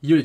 Yo les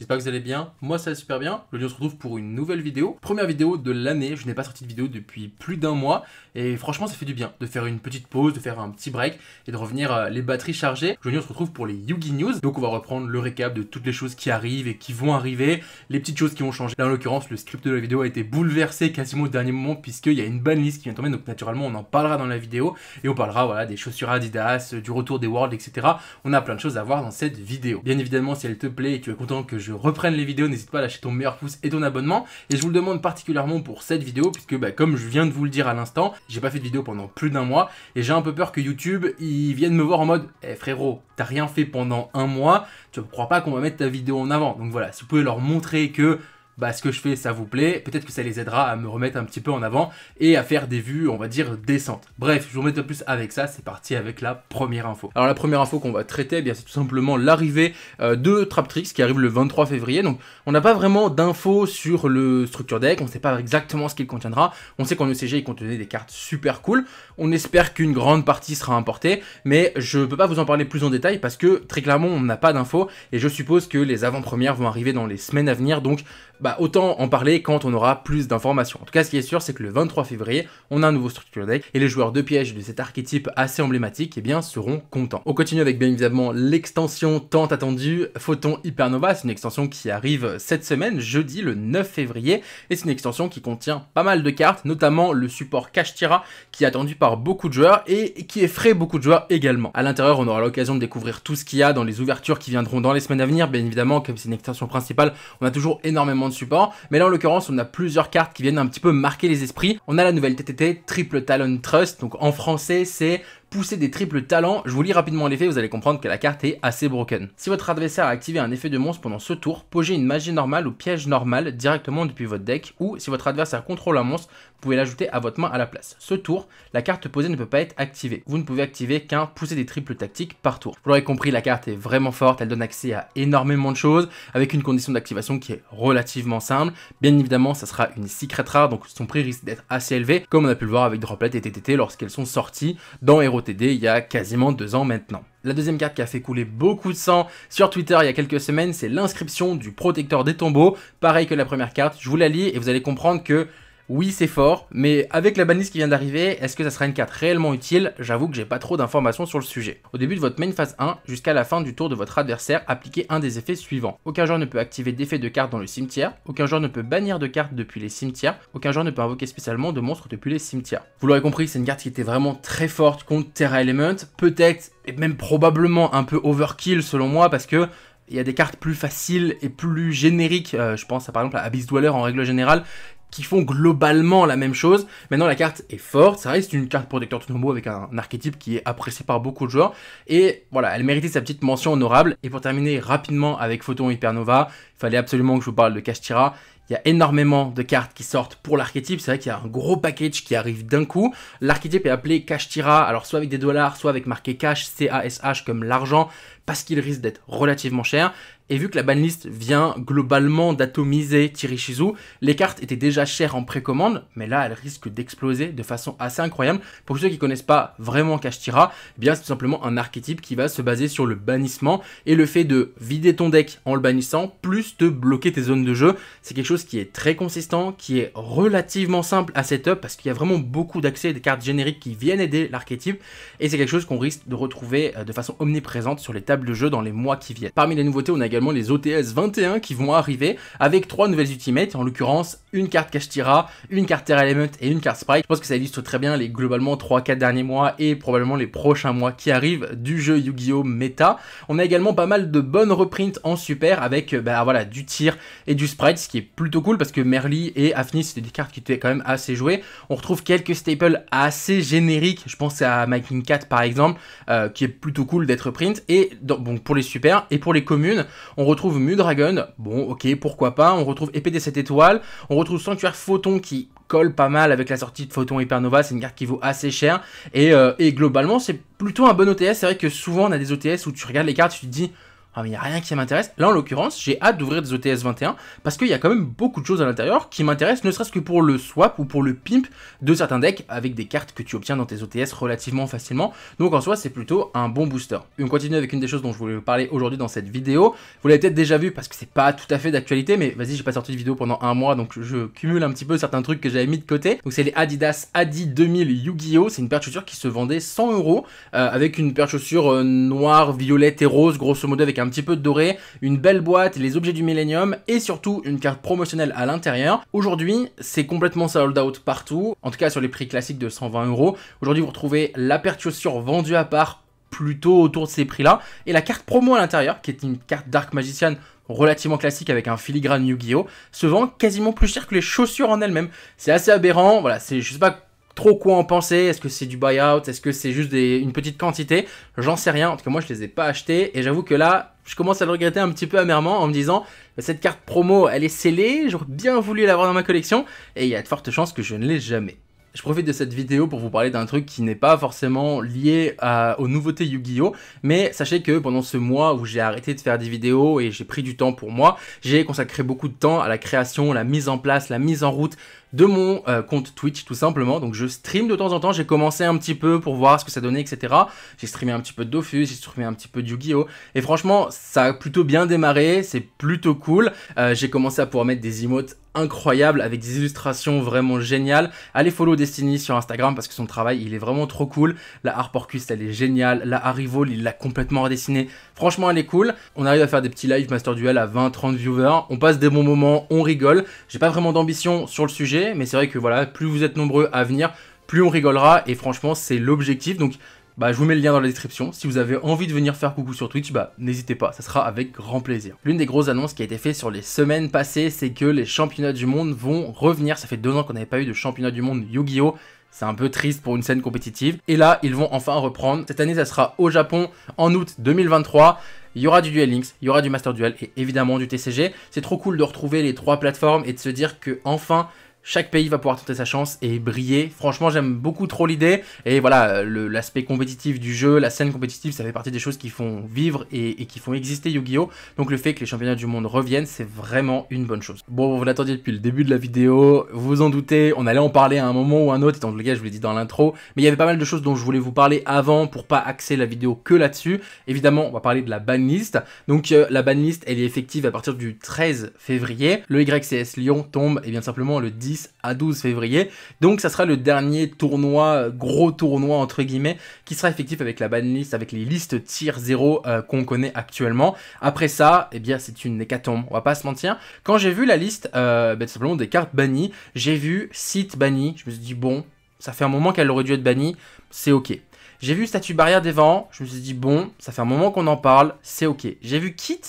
j'espère que vous allez bien, moi ça va super bien, aujourd'hui on se retrouve pour une nouvelle vidéo, première vidéo de l'année, je n'ai pas sorti de vidéo depuis plus d'un mois et franchement ça fait du bien de faire une petite pause, de faire un petit break et de revenir euh, les batteries chargées. Aujourd'hui on se retrouve pour les Yugi News, donc on va reprendre le récap de toutes les choses qui arrivent et qui vont arriver, les petites choses qui vont changé. Là en l'occurrence le script de la vidéo a été bouleversé quasiment au dernier moment puisqu'il y a une liste qui vient tomber donc naturellement on en parlera dans la vidéo et on parlera voilà des chaussures Adidas, euh, du retour des Worlds etc. On a plein de choses à voir dans cette vidéo. Bien évidemment si elle te plaît et tu es content que je reprenne les vidéos, n'hésite pas à lâcher ton meilleur pouce et ton abonnement. Et je vous le demande particulièrement pour cette vidéo, puisque bah, comme je viens de vous le dire à l'instant, j'ai pas fait de vidéo pendant plus d'un mois et j'ai un peu peur que YouTube, ils viennent me voir en mode eh, frérot, t'as rien fait pendant un mois, tu crois pas qu'on va mettre ta vidéo en avant. Donc voilà, si vous pouvez leur montrer que bah, ce que je fais, ça vous plaît. Peut-être que ça les aidera à me remettre un petit peu en avant et à faire des vues, on va dire, décentes. Bref, je vous remets de plus avec ça. C'est parti avec la première info. Alors, la première info qu'on va traiter, eh bien, c'est tout simplement l'arrivée de euh, de Traptrix qui arrive le 23 février. Donc, on n'a pas vraiment d'infos sur le structure deck. On ne sait pas exactement ce qu'il contiendra. On sait qu'en ECG, il contenait des cartes super cool. On espère qu'une grande partie sera importée, mais je ne peux pas vous en parler plus en détail parce que très clairement, on n'a pas d'infos et je suppose que les avant-premières vont arriver dans les semaines à venir. Donc, bah, autant en parler quand on aura plus d'informations. En tout cas, ce qui est sûr, c'est que le 23 février, on a un nouveau structure deck et les joueurs de piège de cet archétype assez emblématique, eh bien, seront contents. On continue avec bien évidemment l'extension tant attendue Photon Hypernova. C'est une extension qui arrive cette semaine, jeudi le 9 février, et c'est une extension qui contient pas mal de cartes, notamment le support Cash Tira qui est attendu par beaucoup de joueurs et qui effraie beaucoup de joueurs également. À l'intérieur, on aura l'occasion de découvrir tout ce qu'il y a dans les ouvertures qui viendront dans les semaines à venir. Bien évidemment, comme c'est une extension principale, on a toujours énormément de support. Mais là, en l'occurrence, on a plusieurs cartes qui viennent un petit peu marquer les esprits. On a la nouvelle TTT, Triple Talon Trust. Donc en français, c'est pousser des triples talents. Je vous lis rapidement l'effet, vous allez comprendre que la carte est assez broken. Si votre adversaire a activé un effet de monstre pendant ce tour, posez une magie normale ou piège normal directement depuis votre deck, ou si votre adversaire contrôle un monstre, vous pouvez l'ajouter à votre main à la place. Ce tour, la carte posée ne peut pas être activée. Vous ne pouvez activer qu'un pousser des triples tactiques par tour. Vous l'aurez compris, la carte est vraiment forte, elle donne accès à énormément de choses, avec une condition d'activation qui est relativement simple. Bien évidemment, ça sera une secret rare, donc son prix risque d'être assez élevé, comme on a pu le voir avec Droplet et TTT lorsqu'elles sont sorties dans Hero TD il y a quasiment deux ans maintenant. La deuxième carte qui a fait couler beaucoup de sang sur Twitter il y a quelques semaines, c'est l'inscription du protecteur des tombeaux. Pareil que la première carte, je vous la lis et vous allez comprendre que oui, c'est fort, mais avec la bannisse qui vient d'arriver, est-ce que ça sera une carte réellement utile J'avoue que j'ai pas trop d'informations sur le sujet. Au début de votre main phase 1, jusqu'à la fin du tour de votre adversaire, appliquez un des effets suivants. Aucun joueur ne peut activer d'effet de carte dans le cimetière, aucun joueur ne peut bannir de cartes depuis les cimetières, aucun joueur ne peut invoquer spécialement de monstres depuis les cimetières. Vous l'aurez compris, c'est une carte qui était vraiment très forte contre Terra Element, peut-être et même probablement un peu overkill selon moi parce que il y a des cartes plus faciles et plus génériques, euh, je pense à, par exemple à Abyss Dweller en règle générale, qui font globalement la même chose. Maintenant, la carte est forte, ça reste une carte protecteur nombreux avec un, archétype qui est apprécié par beaucoup de joueurs. Et voilà, elle méritait sa petite mention honorable. Et pour terminer rapidement avec Photon Hypernova, il fallait absolument que je vous parle de Tira, Il y a énormément de cartes qui sortent pour l'archétype. C'est vrai qu'il y a un gros package qui arrive d'un coup. L'archétype est appelé Cash Tira, alors soit avec des dollars, soit avec marqué cash, C-A-S-H comme l'argent parce qu'il risque d'être relativement cher. Et vu que la banlist vient globalement d'atomiser Shizu, les cartes étaient déjà chères en précommande, mais là elles risquent d'exploser de façon assez incroyable. Pour ceux qui connaissent pas vraiment Kashtira, eh bien c'est tout simplement un archétype qui va se baser sur le bannissement et le fait de vider ton deck en le bannissant, plus de bloquer tes zones de jeu. C'est quelque chose qui est très consistant, qui est relativement simple à setup parce qu'il y a vraiment beaucoup d'accès des cartes génériques qui viennent aider l'archétype et c'est quelque chose qu'on risque de retrouver euh, de façon omniprésente sur les tables le jeu dans les mois qui viennent. Parmi les nouveautés, on a également les OTS 21 qui vont arriver avec trois nouvelles ultimates, en l'occurrence une carte Tira, une carte Terra Element et une carte Sprite. Je pense que ça illustre très bien les globalement 3-4 derniers mois et probablement les prochains mois qui arrivent du jeu Yu-Gi-Oh! Meta. On a également pas mal de bonnes reprints en super avec euh, bah voilà du tir et du sprite, ce qui est plutôt cool parce que Merly et Afnis c'était des cartes qui étaient quand même assez jouées. On retrouve quelques staples assez génériques, je pense à Making Cat par exemple, euh, qui est plutôt cool d'être print. Et donc bon, pour les super et pour les communes. On retrouve Mudragon, bon ok, pourquoi pas. On retrouve Épée des 7 étoiles. On retrouve Sanctuaire Photon qui colle pas mal avec la sortie de Photon Hypernova, c'est une carte qui vaut assez cher. Et, euh, et globalement, c'est plutôt un bon OTS. C'est vrai que souvent on a des OTS où tu regardes les cartes, tu te dis ah, il n'y a rien qui m'intéresse. Là, en l'occurrence, j'ai hâte d'ouvrir des OTS e 21 parce qu'il y a quand même beaucoup de choses à l'intérieur qui m'intéressent, ne serait-ce que pour le swap ou pour le pimp de certains decks avec des cartes que tu obtiens dans tes OTS e relativement facilement. Donc en soi, c'est plutôt un bon booster. On continue avec une des choses dont je voulais vous parler aujourd'hui dans cette vidéo. Vous l'avez peut-être déjà vu parce que c'est pas tout à fait d'actualité, mais vas-y, j'ai pas sorti de vidéo pendant un mois, donc je cumule un petit peu certains trucs que j'avais mis de côté. Donc c'est les Adidas Adi 2000 Yu-Gi-Oh! C'est une paire de chaussures qui se vendait 100 euros euh, avec une paire de chaussures euh, noire, violette et rose, grosso modo avec un un petit peu doré, une belle boîte, les objets du Millennium et surtout une carte promotionnelle à l'intérieur. Aujourd'hui, c'est complètement sold out partout, en tout cas sur les prix classiques de 120 euros. Aujourd'hui, vous retrouvez la chaussures vendue à part plutôt autour de ces prix-là et la carte promo à l'intérieur qui est une carte Dark Magician relativement classique avec un filigrane Yu-Gi-Oh se vend quasiment plus cher que les chaussures en elles-mêmes. C'est assez aberrant, voilà, c'est je sais pas trop quoi en penser, est-ce que c'est du buy-out, est-ce que c'est juste une petite quantité, j'en sais rien, en tout cas moi je les ai pas achetés et j'avoue que là je commence à le regretter un petit peu amèrement en me disant bah, cette carte promo elle est scellée, j'aurais bien voulu l'avoir dans ma collection et il y a de fortes chances que je ne l'ai jamais. Je profite de cette vidéo pour vous parler d'un truc qui n'est pas forcément lié aux nouveautés Yu-Gi-Oh! Mais sachez que pendant ce mois où j'ai arrêté de faire des vidéos et j'ai pris du temps pour moi, j'ai consacré beaucoup de temps à la création, la mise en place, la mise en route de mon euh, compte Twitch tout simplement. Donc je stream de temps en temps, j'ai commencé un petit peu pour voir ce que ça donnait, etc. J'ai streamé un petit peu de Dofus, j'ai streamé un petit peu de Yu-Gi-Oh! Et franchement, ça a plutôt bien démarré, c'est plutôt cool. Euh, j'ai commencé à pouvoir mettre des emotes incroyables avec des illustrations vraiment géniales. Allez follow Destiny sur Instagram parce que son travail il est vraiment trop cool. La Porcus elle est géniale, la Harivol il l'a complètement redessinée. Franchement elle est cool. On arrive à faire des petits live master duel à 20-30 viewers. On passe des bons moments, on rigole. J'ai pas vraiment d'ambition sur le sujet mais c'est vrai que voilà, plus vous êtes nombreux à venir, plus on rigolera, et franchement, c'est l'objectif. Donc, bah, je vous mets le lien dans la description. Si vous avez envie de venir faire coucou sur Twitch, bah, n'hésitez pas, ça sera avec grand plaisir. L'une des grosses annonces qui a été faite sur les semaines passées, c'est que les championnats du monde vont revenir. Ça fait deux ans qu'on n'avait pas eu de championnat du monde Yu-Gi-Oh! C'est un peu triste pour une scène compétitive. Et là, ils vont enfin reprendre. Cette année, ça sera au Japon en août 2023. Il y aura du Duel Links, il y aura du Master Duel et évidemment du TCG. C'est trop cool de retrouver les trois plateformes et de se dire que enfin chaque pays va pouvoir tenter sa chance et briller. Franchement, j'aime beaucoup trop l'idée. Et voilà, l'aspect compétitif du jeu, la scène compétitive, ça fait partie des choses qui font vivre et, qui font exister Yu-Gi-Oh! Donc le fait que les championnats du monde reviennent, c'est vraiment une bonne chose. Bon, vous l'attendiez depuis le début de la vidéo, vous vous en doutez, on allait en parler à un moment ou à un autre, étant donné que je vous l'ai dit dans l'intro, mais il y avait pas mal de choses dont je voulais vous parler avant pour pas axer la vidéo que là-dessus. Évidemment, on va parler de la banlist. Donc euh, la banlist, elle est effective à partir du 13 février. Le YCS Lyon tombe, et bien simplement le 10 à 12 février. Donc ça sera le dernier tournoi, gros tournoi entre guillemets, qui sera effectif avec la liste, avec les listes tier 0 euh, qu'on connaît actuellement. Après ça, eh bien c'est une hécatombe, on va pas se mentir. Quand j'ai vu la liste, euh, ben, simplement des cartes bannies, j'ai vu site banni, je me suis dit bon, ça fait un moment qu'elle aurait dû être bannie, c'est ok. J'ai vu statut barrière des vents, je me suis dit bon, ça fait un moment qu'on en parle, c'est ok. J'ai vu Kit,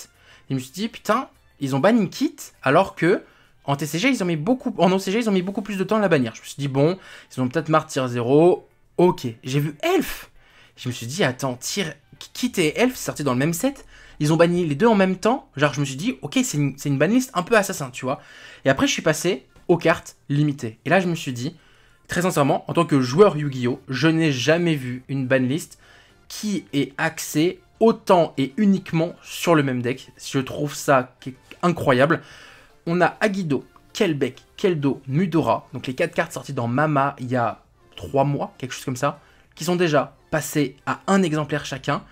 je me suis dit putain, ils ont banni Kit alors que en TCG, ils ont mis beaucoup, OCG, ils ont mis beaucoup plus de temps à la bannir. Je me suis dit, bon, ils ont peut-être marre de 0. Ok. J'ai vu Elf. Je me suis dit, attends, tire quitter et Elf sorti dans le même set. Ils ont banni les deux en même temps. Genre, je me suis dit, ok, c'est une, une banlist un peu assassin, tu vois. Et après, je suis passé aux cartes limitées. Et là, je me suis dit, très sincèrement, en tant que joueur Yu-Gi-Oh, je n'ai jamais vu une banlist qui est axée autant et uniquement sur le même deck. Je trouve ça incroyable. On a Aguido, Kelbeck, Keldo, Mudora, donc les 4 cartes sorties dans Mama il y a 3 mois, quelque chose comme ça, qui sont déjà passées à un exemplaire chacun.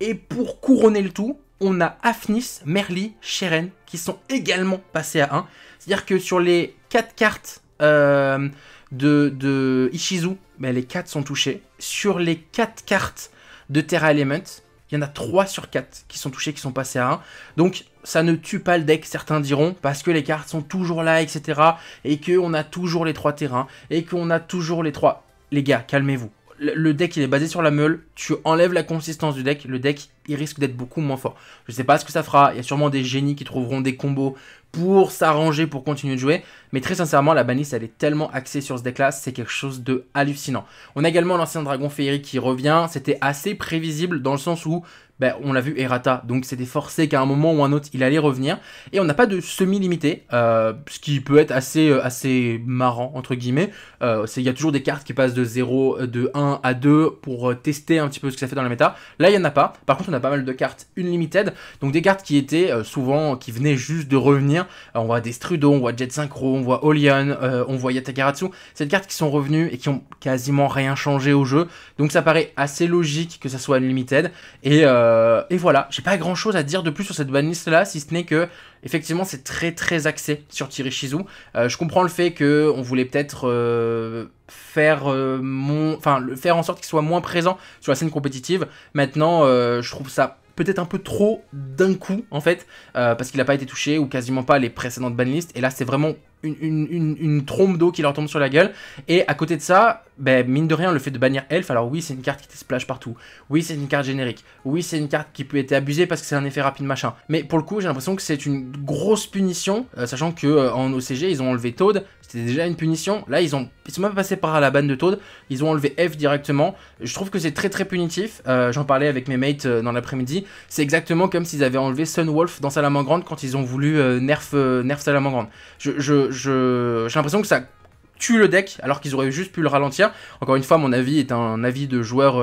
Et pour couronner le tout, on a Afnis, Merli, Sheren qui sont également passées à 1. C'est-à-dire que sur les 4 cartes euh, de, Ishizu, ben les 4 sont touchées. Sur les 4 cartes de Terra Element, il y en a 3 sur 4 qui sont touchés, qui sont passés à 1. Donc ça ne tue pas le deck, certains diront, parce que les cartes sont toujours là, etc. Et qu'on a toujours les 3 terrains, et qu'on a toujours les 3... Les gars, calmez-vous. Le deck, il est basé sur la meule. Tu enlèves la consistance du deck. Le deck, il risque d'être beaucoup moins fort. Je ne sais pas ce que ça fera, il y a sûrement des génies qui trouveront des combos pour s'arranger, pour continuer de jouer. Mais très sincèrement, la baniste, elle est tellement axée sur ce deck-là, c'est quelque chose de hallucinant. On a également l'ancien dragon féerique qui revient. C'était assez prévisible dans le sens où ben, on l'a vu Errata, donc c'était forcé qu'à un moment ou un autre, il allait revenir. Et on n'a pas de semi-limité, euh, ce qui peut être assez, euh, assez marrant, entre guillemets. Euh, il y a toujours des cartes qui passent de 0, de 1 à 2 pour tester un petit peu ce que ça fait dans la méta. Là, il n'y en a pas. Par contre, on a pas mal de cartes Unlimited, donc des cartes qui étaient euh, souvent, qui venaient juste de revenir. Euh, on voit des Destrudo, on voit Jet Synchro, on voit Olion, euh, on voit Yatagaratsu. C'est des cartes qui sont revenues et qui ont quasiment rien changé au jeu, donc ça paraît assez logique que ça soit Unlimited. Et, et voilà, j'ai pas grand chose à dire de plus sur cette banlist là, si ce n'est que effectivement, c'est très très axé sur Thierry euh, je comprends le fait que on voulait peut-être euh, faire euh, mon, faire en sorte qu'il soit moins présent sur la scène compétitive. Maintenant, je trouve ça peut-être un peu trop d'un coup en fait, parce qu'il n'a pas été touché ou quasiment pas les précédentes banlistes. Et là, c'est vraiment une, trombe d'eau qui leur tombe sur la gueule. Et à côté de ça, ben, mine de rien, le fait de bannir Elf, alors oui, c'est une carte qui te splash partout. Oui, c'est une carte générique. Oui, c'est une carte qui peut être abusée parce que c'est un effet rapide machin. Mais pour le coup, j'ai l'impression que c'est une grosse punition, euh, sachant que euh, en OCG, ils ont enlevé Toad, c'était déjà une punition. Là, ils ont, ils sont même passés par la banne de Toad. Ils ont enlevé F directement. Je trouve que c'est très très punitif. Euh, j'en parlais avec mes mates euh, dans l'après-midi. C'est exactement comme s'ils avaient enlevé Sunwolf dans Salamangrande quand ils ont voulu euh, nerf, nerf Salamangrande. Je, j'ai l'impression que ça tue le deck alors qu'ils auraient juste pu le ralentir. Encore une fois, mon avis est un avis de joueur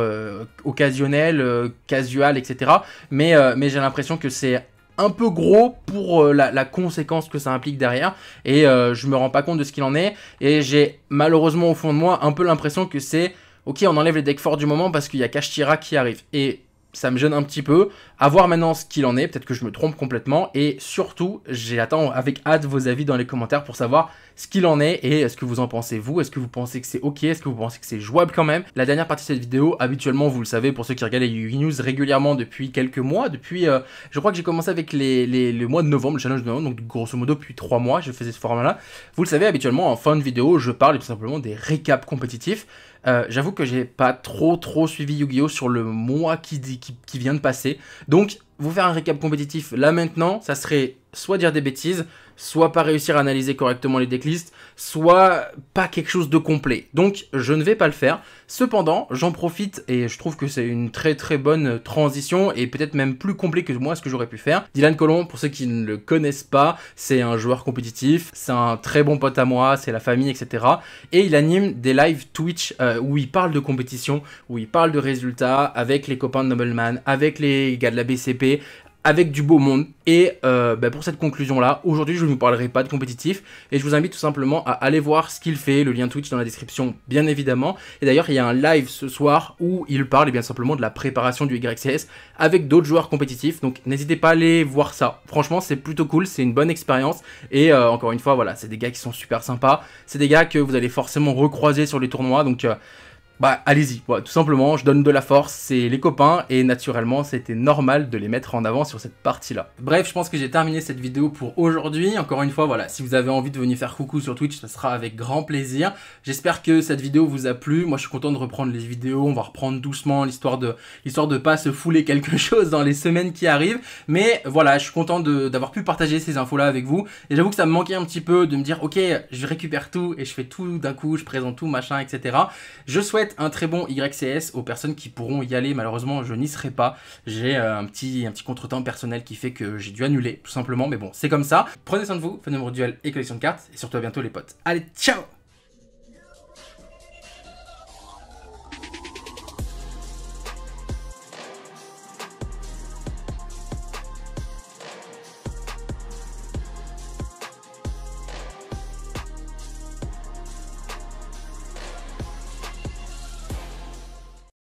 occasionnel, casual, etc. Mais, mais j'ai l'impression que c'est un peu gros pour euh, la, conséquence que ça implique derrière et euh, je me rends pas compte de ce qu'il en est et j'ai malheureusement au fond de moi un peu l'impression que c'est ok on enlève les decks forts du moment parce qu'il y a Kashtira qui arrive et ça me gêne un petit peu. À voir maintenant ce qu'il en est, peut-être que je me trompe complètement. Et surtout, j'attends avec hâte vos avis dans les commentaires pour savoir ce qu'il en est et est-ce que vous en pensez vous, est-ce que vous pensez que c'est ok, est-ce que vous pensez que c'est jouable quand même. La dernière partie de cette vidéo, habituellement, vous le savez, pour ceux qui regardent les News régulièrement depuis quelques mois, depuis, euh, je crois que j'ai commencé avec les, le mois de novembre, le challenge de novembre, donc grosso modo depuis trois mois, je faisais ce format-là. Vous le savez, habituellement, en fin de vidéo, je parle tout simplement des récaps compétitifs. Euh, j'avoue que j'ai pas trop trop suivi Yu-Gi-Oh sur le mois qui, qui, qui, vient de passer. Donc, vous faire un récap compétitif là maintenant, ça serait soit dire des bêtises, soit pas réussir à analyser correctement les decklists, soit pas quelque chose de complet. Donc je ne vais pas le faire. Cependant, j'en profite et je trouve que c'est une très très bonne transition et peut-être même plus complet que moi ce que j'aurais pu faire. Dylan Colomb, pour ceux qui ne le connaissent pas, c'est un joueur compétitif, c'est un très bon pote à moi, c'est la famille, etc. Et il anime des lives Twitch euh, où il parle de compétition, où il parle de résultats avec les copains de Nobleman, avec les gars de la BCP, avec du beau monde. Et euh, bah, pour cette conclusion-là, aujourd'hui, je ne vous parlerai pas de compétitif et je vous invite tout simplement à aller voir ce qu'il fait, le lien Twitch dans la description, bien évidemment. Et d'ailleurs, il y a un live ce soir où il parle eh bien simplement de la préparation du YCS avec d'autres joueurs compétitifs. Donc, n'hésitez pas à aller voir ça. Franchement, c'est plutôt cool, c'est une bonne expérience. Et euh, encore une fois, voilà, c'est des gars qui sont super sympas. C'est des gars que vous allez forcément recroiser sur les tournois. Donc, euh, bah allez-y, tout simplement, je donne de la force, c'est les copains, et naturellement c'était normal de les mettre en avant sur cette partie-là. Bref, je pense que j'ai terminé cette vidéo pour aujourd'hui. Encore une fois, voilà, si vous avez envie de venir faire coucou sur Twitch, ça sera avec grand plaisir. J'espère que cette vidéo vous a plu. Moi, je suis content de reprendre les vidéos, on va reprendre doucement l'histoire de l'histoire de pas se fouler quelque chose dans les semaines qui arrivent. Mais voilà, je suis content d'avoir pu partager ces infos-là avec vous. Et j'avoue que ça me manquait un petit peu de me dire, ok, je récupère tout et je fais tout d'un coup, je présente tout, machin, etc. Je souhaite un très bon YCS aux personnes qui pourront y aller. Malheureusement, je n'y serai pas. J'ai euh, un petit, un petit contretemps personnel qui fait que j'ai dû annuler, tout simplement. Mais bon, c'est comme ça. Prenez soin de vous, faites mon duel et collection de cartes. Et surtout à bientôt les potes. Allez, ciao